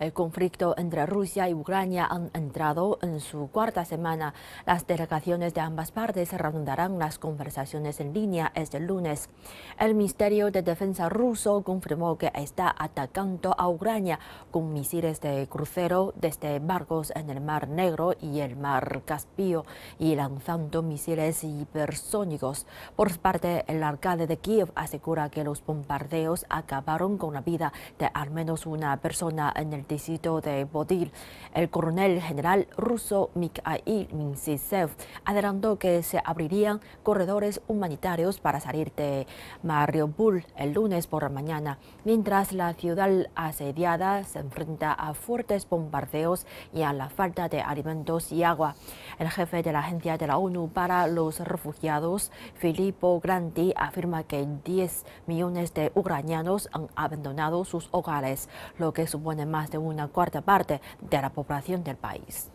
El conflicto entre Rusia y Ucrania han entrado en su cuarta semana. Las delegaciones de ambas partes redundarán las conversaciones en línea este lunes. El Ministerio de Defensa ruso confirmó que está atacando a Ucrania con misiles de crucero desde barcos en el Mar Negro y el Mar Caspio y lanzando misiles hipersónicos. Por su parte, el alcalde de Kiev asegura que los bombardeos acabaron con la vida de al menos una persona en el de Bodil. El coronel general ruso Mikhail Minsisev adelantó que se abrirían corredores humanitarios para salir de Mariupol el lunes por la mañana, mientras la ciudad asediada se enfrenta a fuertes bombardeos y a la falta de alimentos y agua. El jefe de la Agencia de la ONU para los Refugiados, Filippo Grandi, afirma que 10 millones de ucranianos han abandonado sus hogares, lo que supone más de una cuarta parte de la población del país.